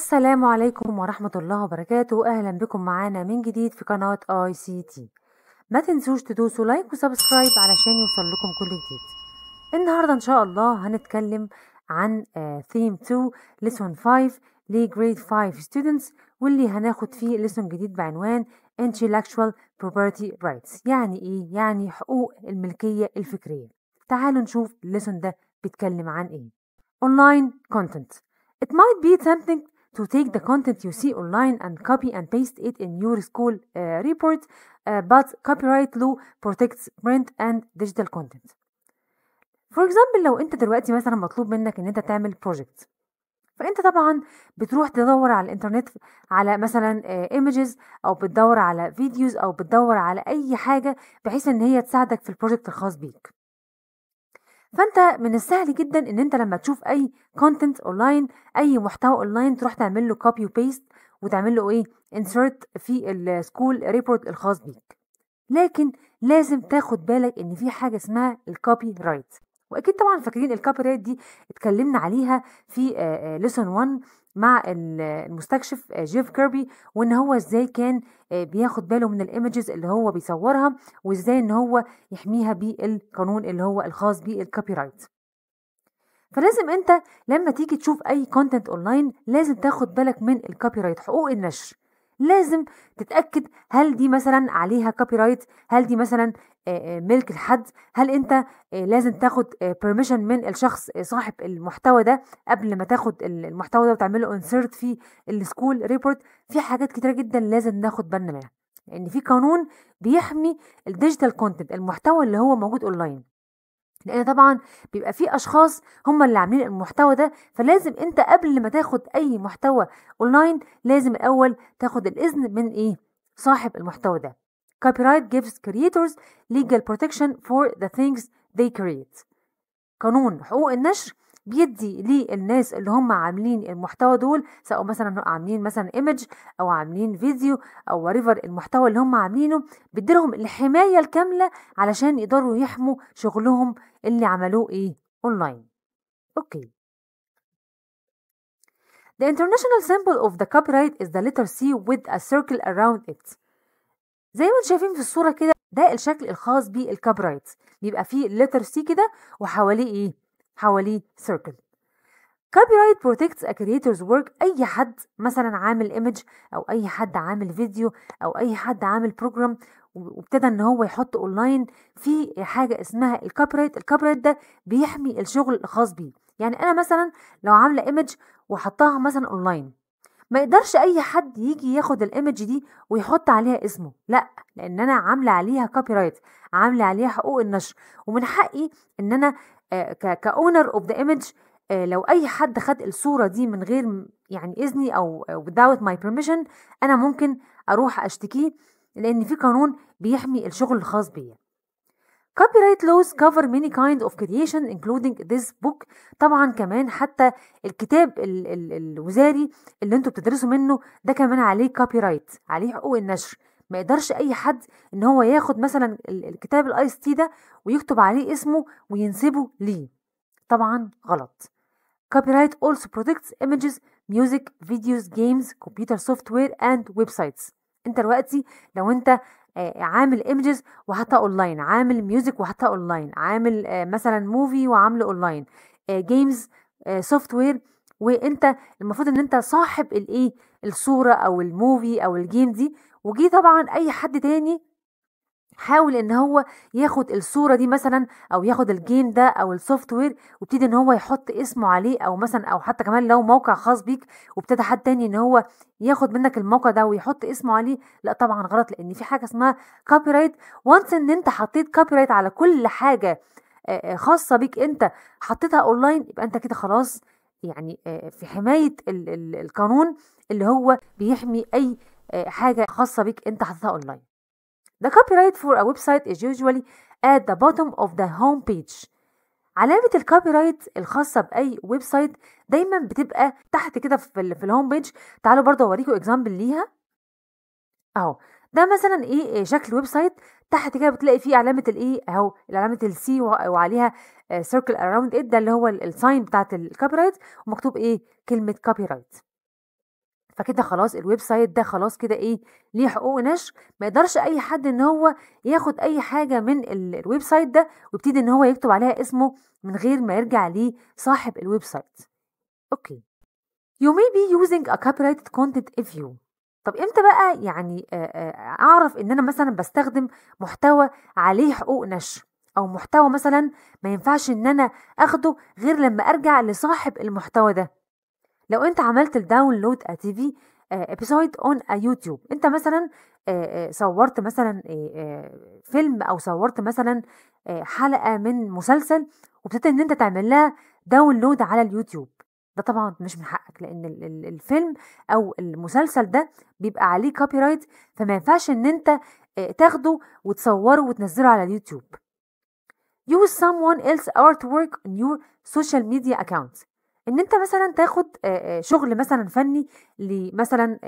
السلام عليكم ورحمة الله وبركاته أهلا بكم معانا من جديد في قناة آي سي تي ما تنسوش تدوسوا لايك وسبسكرايب علشان يوصل لكم كل جديد النهاردة إن شاء الله هنتكلم عن ثيم 2 لسون 5 لجريد 5 ستودنتس واللي هناخد فيه لسون جديد بعنوان Intellectual Property Rights يعني إيه؟ يعني حقوق الملكية الفكرية تعالوا نشوف الليسون ده بيتكلم عن إيه Online Content It might be tempting to take the content you see online and copy and paste it in your school uh, report uh, but copyright law protects print and digital content for example لو انت دلوقتي مثلا مطلوب منك ان انت تعمل project فانت طبعا بتروح تدور على الانترنت على مثلا images او بتدور على videos او بتدور على اي حاجه بحيث ان هي تساعدك في البروجكت الخاص بيك فانت من السهل جدا ان انت لما تشوف اي كونتنت اونلاين اي محتوى اونلاين تروح تعمل له كوبي وبيست وتعمل له ايه انسرت في السكول ريبورت الخاص بيك لكن لازم تاخد بالك ان في حاجه اسمها الكوبي رايت واكيد طبعا فاكرين الكوبي رايت دي اتكلمنا عليها في ليسون آه، 1 آه، مع المستكشف جيف آه، كيربي وان هو ازاي كان بياخد باله من الايمجز اللي هو بيصورها وازاي ان هو يحميها بالقانون اللي هو الخاص بالكوبي رايت فلازم انت لما تيجي تشوف اي كونتنت اونلاين لازم تاخد بالك من الكوبي رايت حقوق النشر لازم تتاكد هل دي مثلا عليها كوبي رايت هل دي مثلا ملك لحد هل انت لازم تاخد بيرميشن من الشخص صاحب المحتوى ده قبل ما تاخد المحتوى ده وتعمله انسرت في السكول ريبورت في حاجات كتيره جدا لازم ناخد بالنا منها لان في قانون بيحمي الديجيتال كونتنت المحتوى اللي هو موجود اونلاين لان طبعا بيبقى في اشخاص هم اللي عاملين المحتوى ده فلازم انت قبل ما تاخد اي محتوى اونلاين لازم الاول تاخد الاذن من ايه صاحب المحتوى ده Copyright gives creators legal protection for the things they create قانون حقوق النشر بيدي للناس اللي هم عاملين المحتوى دول سواء مثلا عاملين مثلا ايمج او عاملين فيديو او وريفر المحتوى اللي هم عاملينه لهم الحمايه الكامله علشان يقدروا يحموا شغلهم اللي عملوه ايه اونلاين اوكي The international symbol of the copyright is the letter C with a circle around it. زي ما انتم شايفين في الصوره كده ده الشكل الخاص بالكابرايت بيبقى فيه لتر سي كده وحواليه ايه حواليه سيركل كابرايت بروتكتس اكريتورز ورك اي حد مثلا عامل ايمج او اي حد عامل فيديو او اي حد عامل بروجرام وابتدى ان هو يحط اونلاين في حاجه اسمها الكابرايت الكابرايت ده بيحمي الشغل الخاص بيه يعني انا مثلا لو عامله ايمج وحطاها مثلا اونلاين ما يقدرش اي حد يجي ياخد الايمج دي ويحط عليها اسمه لا لان انا عامله عليها كوبي رايت عامله عليها حقوق النشر ومن حقي ان انا كاونر اوف ذا ايمج لو اي حد خد الصوره دي من غير يعني اذني او آه، without my permission انا ممكن اروح اشتكيه لان في قانون بيحمي الشغل الخاص بيا copyright laws cover many kind of creation including this book طبعا كمان حتى الكتاب ال ال الوزاري اللي انتوا بتدرسوا منه ده كمان عليه copyright عليه حقوق النشر ما يقدرش اي حد ان هو ياخد مثلا الكتاب الايس تي ده ويكتب عليه اسمه وينسبه ليه طبعا غلط copyright also protects images music videos games computer software and websites انت دلوقتي لو انت عامل ايمجز وحاطه اونلاين عامل ميوزك وحاطه اونلاين عامل مثلا موفي وعامله اونلاين جيمز سوفت وير وانت المفروض ان انت صاحب الايه الصوره او الموفي او الجيم دي وجي طبعا اي حد تاني حاول ان هو ياخد الصوره دي مثلا او ياخد الجيم ده او السوفت وير وابتدي ان هو يحط اسمه عليه او مثلا او حتى كمان لو موقع خاص بيك وابتدى حد تاني ان هو ياخد منك الموقع ده ويحط اسمه عليه لا طبعا غلط لان في حاجه اسمها كوبي رايت وانس ان انت حطيت كوبي رايت على كل يعني، حاجه خاصه بيك انت حطيتها اونلاين يبقى انت كده خلاص يعني في حمايه القانون اللي هو بيحمي اي حاجه خاصه بيك انت حطيتها اونلاين The copyright for a website is usually at the bottom of the home page علامة الكوبي رايت الخاصة بأي ويب سايت دايما بتبقى تحت كده في, الـ في الهوم بيج تعالوا برضه أوريكم اكزامبل ليها أهو ده مثلا ايه, إيه، شكل ويب سايت تحت كده بتلاقي فيه علامة الايه أهو علامة السي وعليها سيركل اراوند إيه ده اللي هو الساين بتاعت الكوبيرايت ومكتوب ايه كلمة كوبيرايت فكده خلاص الويب سايت ده خلاص كده ايه ليه حقوق نشر ما يقدرش اي حد ان هو ياخد اي حاجه من الويب سايت ده ويبتدي ان هو يكتب عليها اسمه من غير ما يرجع ليه صاحب الويب سايت اوكي you may be using a copyrighted content if you طب امتى بقى يعني اعرف ان انا مثلا بستخدم محتوى عليه حقوق نشر او محتوى مثلا ما ينفعش ان انا اخده غير لما ارجع لصاحب المحتوى ده لو انت عملت الداونلود آه، في ابيسود آه، اون آه، يوتيوب انت مثلا صورت مثلا فيلم او صورت مثلا حلقه من مسلسل وابتديت ان انت تعمل لها داونلود على اليوتيوب ده طبعا مش من حقك لان الفيلم او المسلسل ده بيبقى عليه كوبي رايت فما ينفعش ان انت تاخده وتصوره وتنزله على اليوتيوب use someone else artwork on your social media accounts ان انت مثلا تاخد شغل مثلا فني لمثلا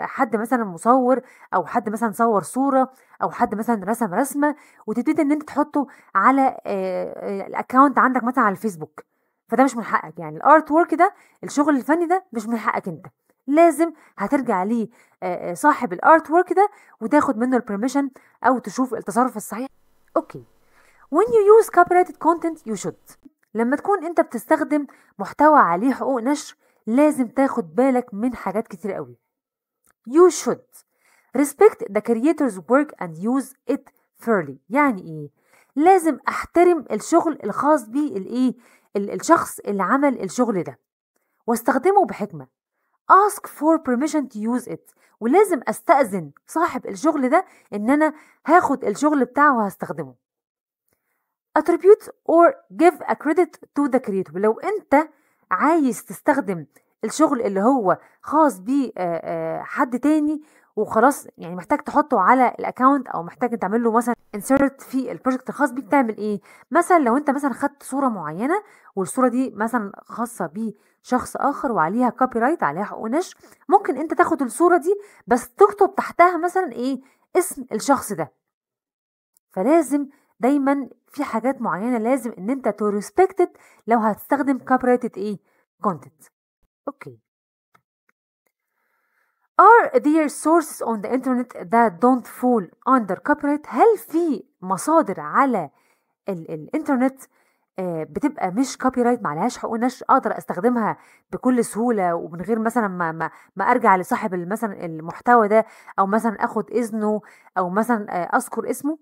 حد مثلا مصور او حد مثلا صور صوره او حد مثلا رسم رسمه وتبتدي ان انت تحطه على الاكونت عندك مثلا على الفيسبوك فده مش من حقك يعني الارت ورك ده الشغل الفني ده مش من حقك انت لازم هترجع ليه صاحب الارت ورك ده وتاخد منه البرميشن او تشوف التصرف الصحيح اوكي okay. when you use copyrighted content you should لما تكون انت بتستخدم محتوى عليه حقوق نشر لازم تاخد بالك من حاجات كتير قوي you should respect the creator's work and use it fairly يعني ايه لازم احترم الشغل الخاص بي الايه الشخص اللي عمل الشغل ده واستخدمه بحكمه ask for permission to use it ولازم استأذن صاحب الشغل ده ان انا هاخد الشغل بتاعه وهستخدمه attribute or give a credit to the creator لو انت عايز تستخدم الشغل اللي هو خاص بحد آه، آه، تاني وخلاص يعني محتاج تحطه على الاكونت او محتاج تعمل له مثلا انسيرت في البروجكت الخاص بيك تعمل ايه مثلا لو انت مثلا خدت صوره معينه والصوره دي مثلا خاصه بشخص اخر وعليها كوبي رايت عليها حقوق نشر ممكن انت تاخد الصوره دي بس تكتب تحتها مثلا ايه اسم الشخص ده فلازم دايما في حاجات معينه لازم ان انت تو ريسبكتد لو هتستخدم كابريتد ايه كونتنت اوكي Are there sources on the internet that don't fall under copyright؟ هل في مصادر على ال الانترنت آه، بتبقى مش كوبي رايت معلهاش حقوق نشر اقدر استخدمها بكل سهوله ومن غير مثلا ما ما, ما ارجع لصاحب مثلا المحتوى ده او مثلا اخد اذنه او مثلا آه، اذكر اسمه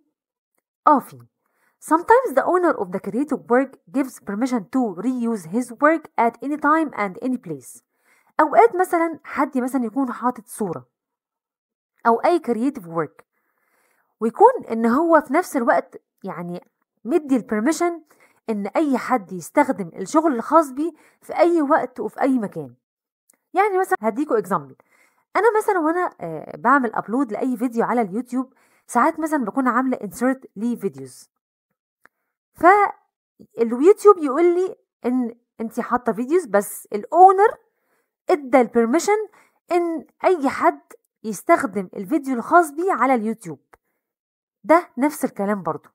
coffee. Sometimes the owner of the creative work gives permission to reuse his work at any time and any place. أوقات مثلا حد مثلا يكون حاطط صورة أو أي creative work ويكون إن هو في نفس الوقت يعني مدي البرميشن إن أي حد يستخدم الشغل الخاص بيه في أي وقت وفي أي مكان يعني مثلا هديكوا اكزامبل أنا مثلا وأنا آه، بعمل أبلود لأي فيديو على اليوتيوب ساعات مثلا بكون عامله لي لفيديوز فاليوتيوب يقول لي ان انت حاطه فيديوز بس الاونر ادى البرميشن ان اي حد يستخدم الفيديو الخاص بيه على اليوتيوب ده نفس الكلام برضو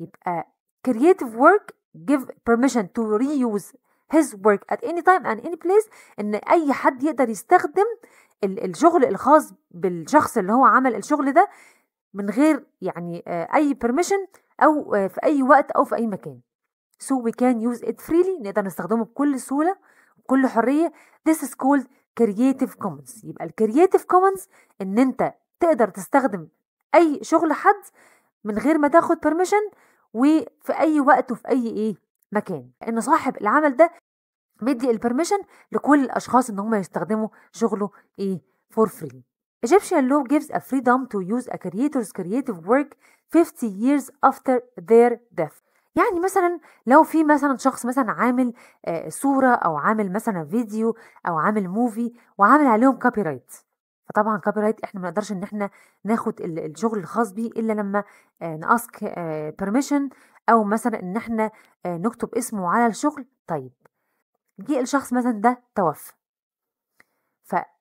يبقى creative work give permission to reuse his work at any time and any place ان اي حد يقدر يستخدم الشغل الخاص بالشخص اللي هو عمل الشغل ده من غير يعني آه، اي بيرميشن او آه، في اي وقت او في اي مكان so we can use it freely نقدر نستخدمه بكل سهولة بكل حرية this is called creative commons يبقى الكرييتيف commons ان انت تقدر تستخدم اي شغل حد من غير ما تاخد permission وفي اي وقت وفي اي ايه مكان ان صاحب العمل ده مدي البرميشن لكل الاشخاص ان هم يستخدموا شغله ايه فور فري Egyptian law gives a freedom to use a creator's creative work 50 years after their death يعني مثلا لو في مثلا شخص مثلا عامل آه، صورة أو عامل مثلا فيديو أو عامل موفي وعامل عليهم كوبي رايت فطبعا كوبي رايت احنا ما نقدرش ان احنا ناخد الشغل الخاص بيه الا لما آه، ناسك بيرميشن آه، او مثلا ان احنا نكتب اسمه على الشغل طيب جه الشخص مثلا ده توفى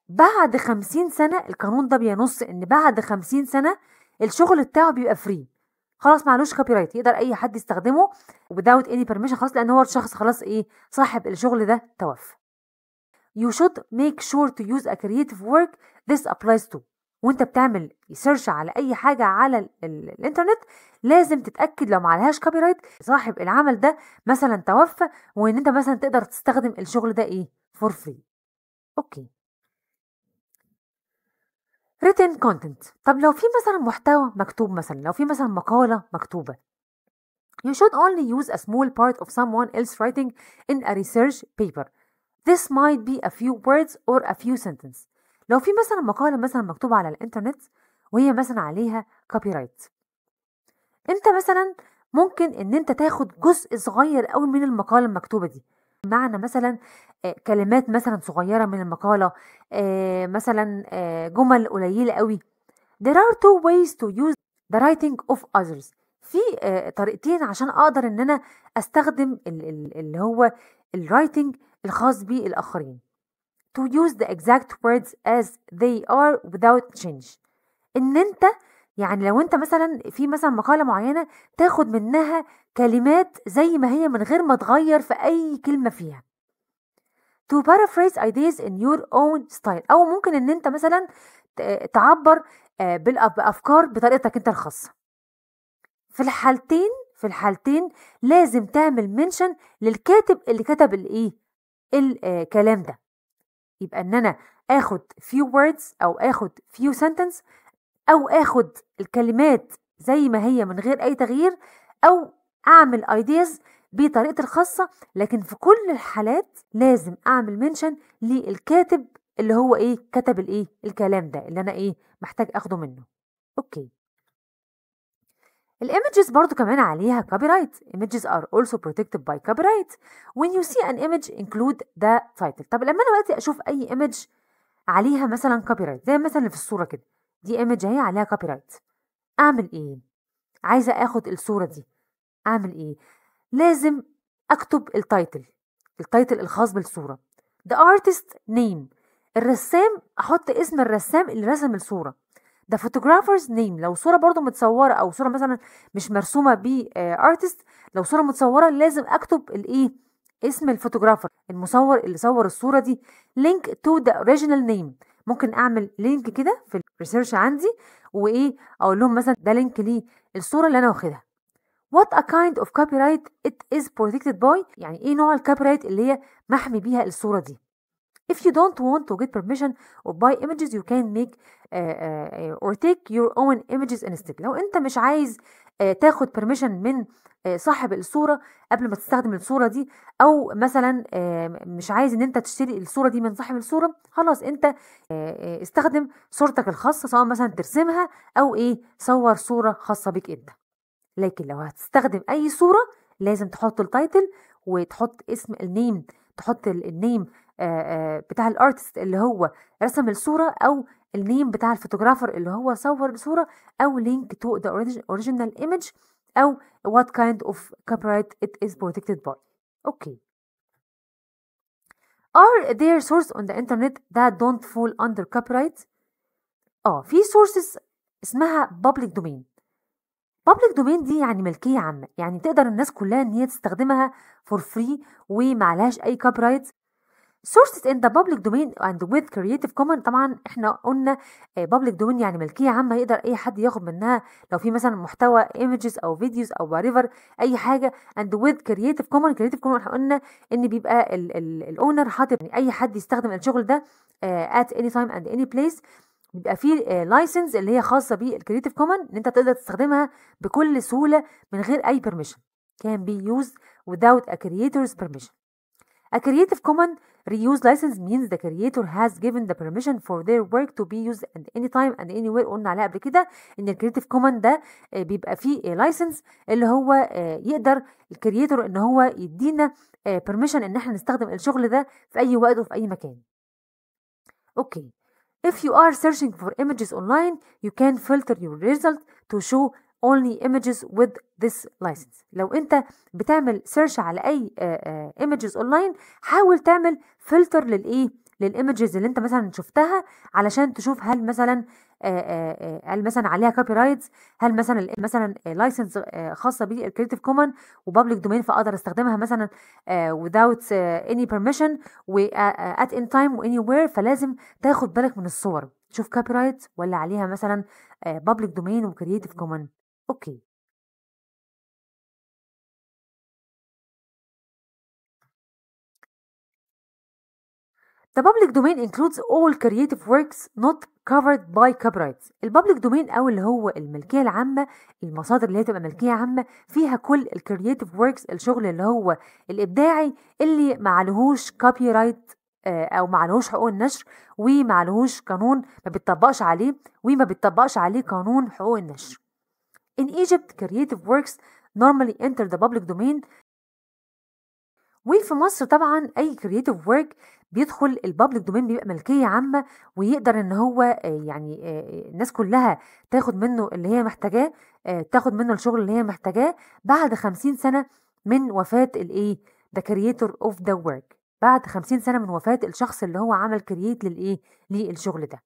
بعد خمسين سنة القانون ده بينص إن بعد خمسين سنة الشغل بتاعه بيبقى فري خلاص معلوش كوبي رايت يقدر اي حد يستخدمه without إني permission خلاص لان هو الشخص خلاص ايه صاحب الشغل ده توفى you should make sure to use a creative work this applies to وانت بتعمل سيرش على اي حاجه على الانترنت لازم تتاكد لو معلهاش كوبي رايت صاحب العمل ده مثلا توفى وان انت مثلا تقدر تستخدم الشغل ده ايه فور فري اوكي written content طب لو في مثلا محتوى مكتوب مثلا لو في مثلا مقالة مكتوبة You should only use a small part of someone else writing in a research paper. This might be a few words or a few sentences. لو في مثلا مقالة مثلا مكتوبة على الإنترنت وهي مثلا عليها copyright أنت مثلا ممكن إن أنت تاخد جزء صغير أوي من المقالة المكتوبة دي معنى مثلا آه، كلمات مثلا صغيره من المقاله آه، مثلا آه، جمل قليله قوي there are two ways to use the writing of others في طريقتين عشان اقدر ان انا استخدم اللي هو الرايتنج الخاص بالاخرين to use the exact words as they are without change ان انت يعني لو انت مثلا في مثلا مقاله معينه تاخد منها كلمات زي ما هي من غير ما تغير في اي كلمه فيها to paraphrase ideas in your own style او ممكن ان انت مثلا تعبر آه، بافكار بطريقتك انت الخاصه في الحالتين في الحالتين لازم تعمل منشن للكاتب اللي كتب الايه الكلام آه، ده يبقى ان انا اخد few words او اخد few sentence او اخد الكلمات زي ما هي من غير اي تغيير او اعمل ايديز بطريقتي الخاصة لكن في كل الحالات لازم اعمل منشن للكاتب اللي هو ايه كتب الايه الكلام ده اللي انا ايه محتاج اخده منه اوكي الايمجز برضو كمان عليها كوبي رايت ار اولسو بروتكتد باي كوبي رايت وين يو سي ان ايمج انكلود ذا تايتل طب لما انا دلوقتي اشوف اي ايمج عليها مثلا كوبي رايت زي مثلا في الصورة كده دي ايمج اهي عليها كوبي رايت اعمل ايه عايزه اخد الصوره دي اعمل ايه لازم اكتب التايتل التايتل الخاص بالصوره ذا ارتست نيم الرسام احط اسم الرسام اللي رسم الصوره ذا فوتوغرافرز نيم لو صوره برضو متصوره او صوره مثلا مش مرسومه ب ارتست آه، لو صوره متصوره لازم اكتب الايه اسم الفوتوغرافر المصور اللي صور الصوره دي لينك تو ذا اوريجينال نيم ممكن اعمل لينك كده في ريسيرش عندي وايه اقول لهم مثلا ده لينك ليه الصوره اللي انا واخدها What a kind of copyright it is protected by يعني ايه نوع الكوبي اللي هي محمي بيها الصورة دي If you don't want to get permission or buy images you can make uh, uh, or take your own images instead لو انت مش عايز آه، تاخد بيرميشن من آه، صاحب الصوره قبل ما تستخدم الصوره دي او مثلا آه، مش عايز ان انت تشتري الصوره دي من صاحب الصوره خلاص انت استخدم صورتك الخاصه سواء مثلا ترسمها او ايه صور صوره خاصه بك انت لكن لو هتستخدم اي صوره لازم تحط التايتل وتحط اسم النيم تحط النيم بتاع الارتست اللي هو رسم الصوره او النيم بتاع الفوتوغرافر اللي هو صور الصوره او لينك تو ذا اوريجينال ايمج او what kind of copyright it is protected by اوكي are there sources on the internet that don't fall under copyright اه في sources اسمها public domain public domain دي يعني ملكية عامة يعني تقدر الناس كلها ان هي تستخدمها for free ومعلهاش اي copyright sources in the public domain and with creative commons طبعا احنا قلنا آه، public domain يعني ملكيه عامه يقدر اي حد ياخد منها لو في مثلا محتوى images او فيديوز او whatever اي حاجه and with creative commons creative commons احنا قلنا ان بيبقى الاونر حاطط يعني اي حد يستخدم الشغل ده آه، at any time and any place بيبقى فيه لايسنس آه، اللي هي خاصه بالكريتيف كومن ان انت تقدر تستخدمها بكل سهوله من غير اي بيرميشن can be used without a creator's permission A Creative Commons Reuse license means the creator has given the permission for their work to be used at any time and anywhere قلنا عليها قبل كده ان الكريتيف كومن ده بيبقى فيه لايسنس اللي هو يقدر الكرييتور ان هو يدينا بيرميشن ان احنا نستخدم الشغل ده في اي وقت وفي اي مكان اوكي If you are searching for images online, you can filter your result to show only images with this license لو انت بتعمل سيرش على اي آه، آه، images اونلاين حاول تعمل فلتر للايه للايمجز اللي انت مثلا شفتها علشان تشوف هل مثلا آه، هل مثلا عليها كوبي رايتس هل مثلا مثلا لايسنس خاصه بالكريتيف كومن وبابليك دومين فاقدر استخدمها مثلا without any permission و at تايم time و anywhere فلازم تاخد بالك من الصور تشوف كوبي رايت ولا عليها مثلا بابليك دومين وكريتيف كومن أوكي. The public domain includes all creative works not covered by copyrights. البابليك دومين او اللي هو الملكيه العامه المصادر اللي هي تبقى ملكيه عامه فيها كل الكرييتيف وركس الشغل اللي هو الابداعي اللي معلهوش كوبي رايت او معلهوش حقوق النشر ومعلهوش قانون ما بيتطبقش عليه وما بيتطبقش عليه قانون حقوق النشر In Egypt, creative works normally enter the public domain وفي مصر طبعا اي creative work بيدخل البابليك دومين بيبقى ملكيه عامه ويقدر ان هو آه، يعني آه، آه، الناس كلها تاخد منه اللي هي محتاجاه تاخد منه الشغل اللي هي محتاجاه بعد خمسين سنه من وفاه الايه The creator of the work بعد خمسين سنه من وفاه الشخص اللي هو عمل كرييت للايه للشغل ده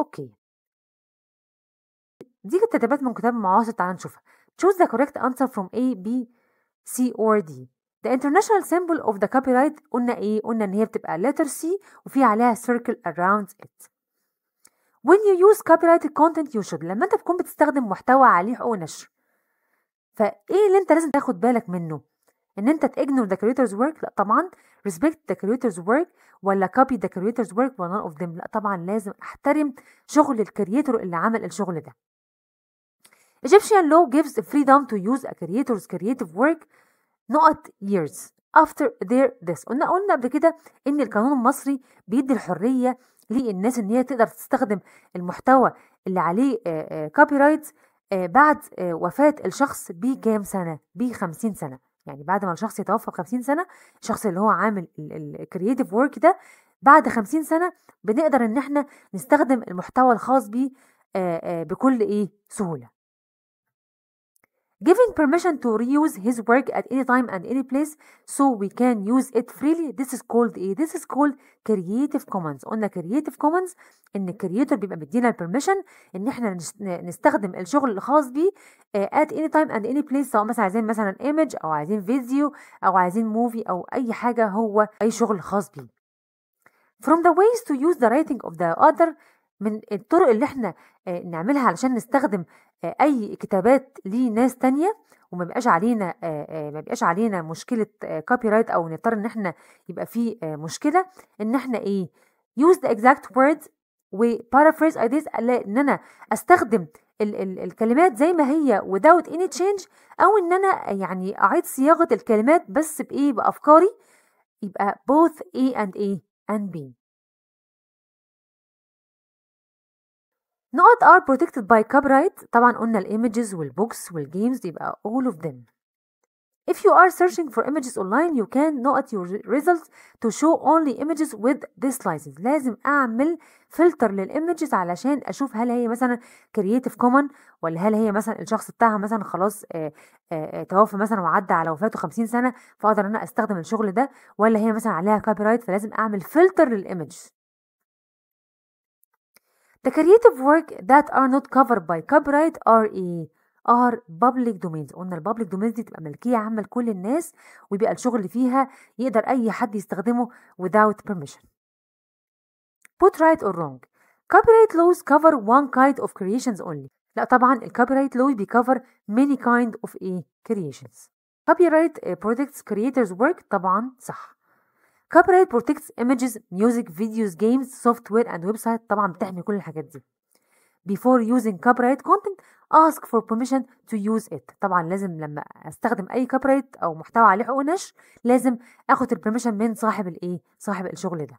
اوكي دي كتابات من كتاب معاصر تعال نشوفها choose the correct answer from A B C or D the international symbol of the copyright قلنا ايه قلنا ان هي بتبقى letter C وفي عليها circle around it when you use copyrighted content you should لما انت بتكون بتستخدم محتوى عليه حقوق نشر فايه اللي انت لازم تاخد بالك منه ان انت تignore the creator's work لا طبعا respect the creator's work ولا copy the creator's work ولا none of them لا طبعا لازم احترم شغل الكرياتور اللي عمل الشغل ده Egyptian law gives the freedom to use a creator's creative work not years after their death قلنا قلنا قبل كده ان القانون المصري بيدي الحريه للناس ان هي تقدر تستخدم المحتوى اللي عليه كوبي آه، رايت آه، آه، بعد وفاه الشخص بكام سنه ب 50 سنه يعني بعد ما الشخص يتوفى ب 50 سنه الشخص اللي هو عامل الكرييتيف ورك ده بعد 50 سنه بنقدر ان احنا نستخدم المحتوى الخاص بيه بكل ايه سهوله Giving permission to reuse his work at any time and any place so we can use it freely this is called a This is called creative commons قلنا creative commons ان الكرييتور بيبقى مدينا البرميشن ان احنا نستخدم الشغل الخاص بيه at any time and any place سواء مثلا عايزين مثلا image او عايزين فيديو او عايزين موفي او اي حاجه هو اي شغل خاص بيه. From the ways to use the writing of the other من الطرق اللي احنا آه، نعملها علشان نستخدم آه، اي كتابات لناس تانية وما بيبقاش علينا آه، ما بيبقاش علينا مشكله كوبي رايت او نضطر ان احنا يبقى في مشكله ان احنا ايه use the exact words وبارافريز ideas ان انا استخدم ال ال الكلمات زي ما هي without any change او ان انا يعني اعيد صياغه الكلمات بس بايه بافكاري يبقى both A and A and B نقط are protected by copyright طبعا قلنا الايمجز والبوكس والجيمز يبقى all of them If you are searching for images online you can note your results to show only images with this license لازم اعمل فلتر للايمجز علشان اشوف هل هي مثلا كرييتيف كومن ولا هل هي مثلا الشخص بتاعها مثلا خلاص آه، آه، آه، توفى مثلا وعدى على وفاته 50 سنه فاقدر انا استخدم الشغل ده ولا هي مثلا عليها كوبي رايت فلازم اعمل فلتر للايمجز The creative work that are not covered by copyright are a are public domains قلنا public domains دي تبقى ملكيه عامه لكل الناس ويبقى الشغل اللي فيها يقدر اي حد يستخدمه without permission put right or wrong copyright laws cover one kind of creations only لا طبعا الكوبيرايت لو cover many kind of ايه creations copyright products creators work طبعا صح copyright protects images music videos games software and website طبعا بتحمي كل الحاجات دي before using copyright content ask for permission to use it طبعا لازم لما استخدم اي copyright او محتوى عليه حقوق نشر لازم اخد البرميشن من صاحب الايه صاحب الشغل ده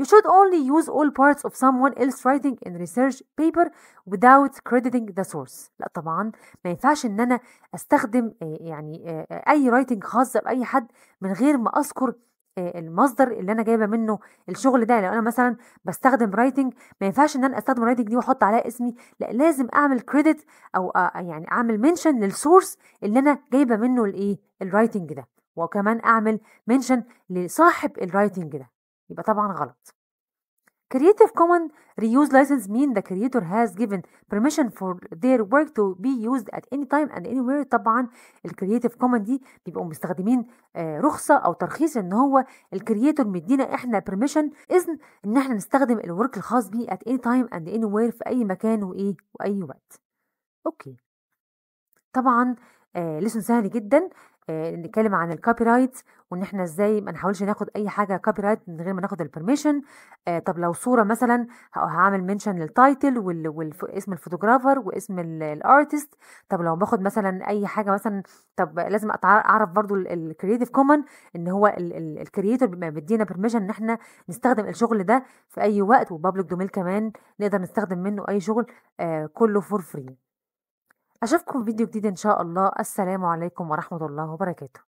You should only use all parts of someone else writing in research paper without crediting the source. لا طبعا ما ينفعش ان انا استخدم يعني اي writing خاص باي حد من غير ما اذكر آه، المصدر اللي انا جايبه منه الشغل ده لو انا مثلا بستخدم رايتنج ما ينفعش ان انا استخدم رايتنج دي واحط عليها اسمي لا لازم اعمل كريدت او يعني اعمل منشن للسورس اللي انا جايبه منه الايه الرايتنج ده وكمان اعمل منشن لصاحب الرايتنج ده يبقى طبعا غلط Creative Commons Reuse License mean the creator has given permission for their work to be used at any time and anywhere طبعا Creative Commons دي بيبقوا مستخدمين رخصة أو ترخيص إن هو Creator مدينا إحنا permission إذن إن إحنا نستخدم work الخاص بيه at any time and anywhere في أي مكان وإيه وأي وقت. أوكي. طبعا آه لسن سهل جدا آه، نتكلم عن الكوبي رايت وان احنا ازاي ما نحاولش ناخد اي حاجه كوبي رايت من غير ما ناخد البرميشن آه، طب لو صوره مثلا هعمل منشن للتايتل واسم الفوتوغرافر واسم الارتست طب لو باخد مثلا اي حاجه مثلا طب لازم اعرف برضو الكرييتيف كومن ان هو الكرييتور بيبقى بيدينا برميشن ان احنا نستخدم الشغل ده في اي وقت وبابليك دومين كمان نقدر نستخدم منه اي شغل آه، كله فور فري أشوفكم في فيديو جديد إن شاء الله السلام عليكم ورحمة الله وبركاته